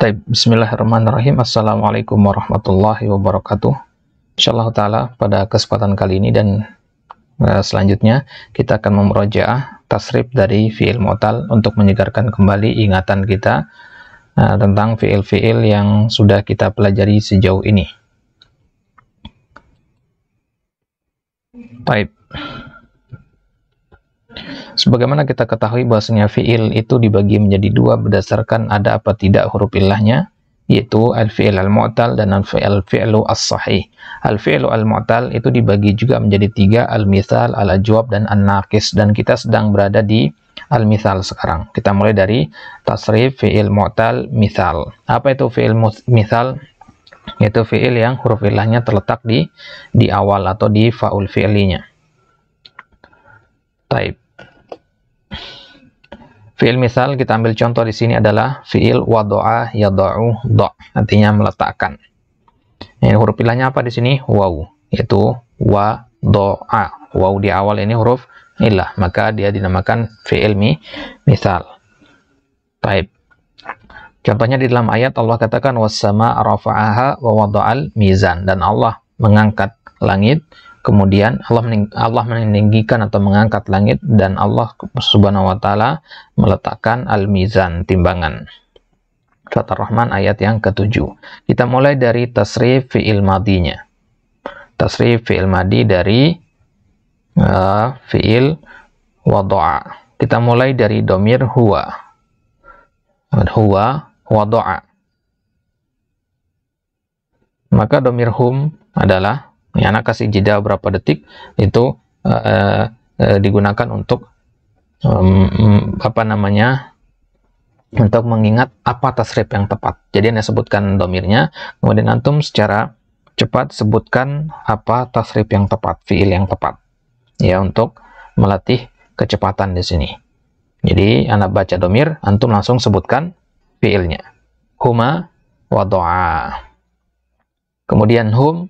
Baik, Bismillahirrahmanirrahim. Assalamualaikum warahmatullahi wabarakatuh. Insyaallah taala pada kesempatan kali ini dan eh, selanjutnya kita akan memurojaah tasrif dari fiil mu'tal untuk menyegarkan kembali ingatan kita eh, tentang fiil-fiil yang sudah kita pelajari sejauh ini. Taib. Sebagaimana kita ketahui bahwasanya fi'il itu dibagi menjadi dua berdasarkan ada apa tidak huruf ilahnya yaitu al-fi'il al-mu'tal dan al-fi'lu as-sahih. Al-fi'lu al-mu'tal itu dibagi juga menjadi tiga, al-mithal, al-ajwab, dan an-naqis. Dan kita sedang berada di al-mithal sekarang. Kita mulai dari tasrif fi'il mu'tal mithal. Apa itu fi'il mithal? Yaitu fi'il yang huruf ilahnya terletak di di awal atau di faul fi'linya. Type. Fiil misal kita ambil contoh di sini adalah fiil wadoa yadau do, artinya meletakkan. Ini huruf pilihannya apa di sini? wau yaitu wa doa. di awal ini huruf ilah, maka dia dinamakan fiil mi, misal. Taib. Contohnya di dalam ayat Allah katakan wasama rafa'aha wa wada'al mizan dan Allah mengangkat langit kemudian Allah Allah meninggikan atau mengangkat langit dan Allah Subhanahu wa taala meletakkan al-mizan timbangan. Surat rahman ayat yang ketujuh. Kita mulai dari tasrif fi'il madinya. Tasrif fi'il madi dari uh, fi'il wada'a. Kita mulai dari domir huwa. Huwa wada'a. Maka domir hum adalah ya, anak kasih jeda berapa detik itu uh, uh, digunakan untuk um, apa namanya untuk mengingat apa tasrif yang tepat. Jadi Anda sebutkan domirnya, kemudian antum secara cepat sebutkan apa tasrif yang tepat, fiil yang tepat. Ya, untuk melatih kecepatan di sini. Jadi anak baca domir, antum langsung sebutkan fiilnya. Huma wa Kemudian hum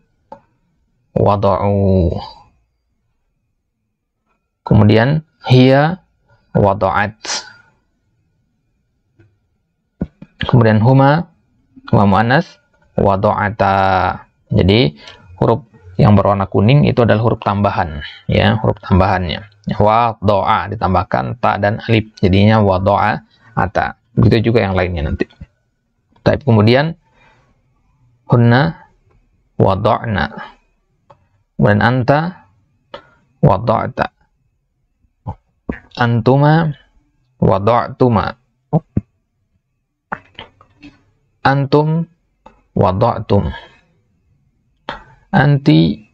wada'u kemudian hiya wada'at kemudian huma wa mu'anas wada'ata jadi huruf yang berwarna kuning itu adalah huruf tambahan ya huruf tambahannya wa doa ditambahkan ta dan alif jadinya wa doa ata begitu juga yang lainnya nanti tapi kemudian hunna wa do'na kemudian anta wada'ta antuma wada'tuma antum wada'tum anti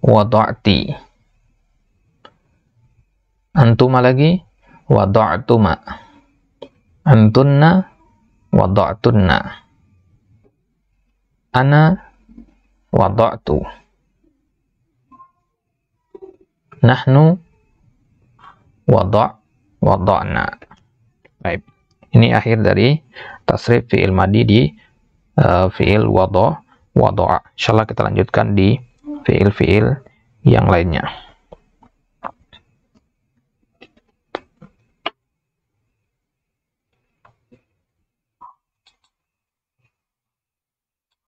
wada'ti antuma lagi wada'tuma antunna wada'tunna ana wada'tu nahnu wada' wada'na. Baik. Ini akhir dari tasrif fi'il madi di uh, fi'il wada' wada'a. Insyaallah kita lanjutkan di fi'il-fi'il yang lainnya.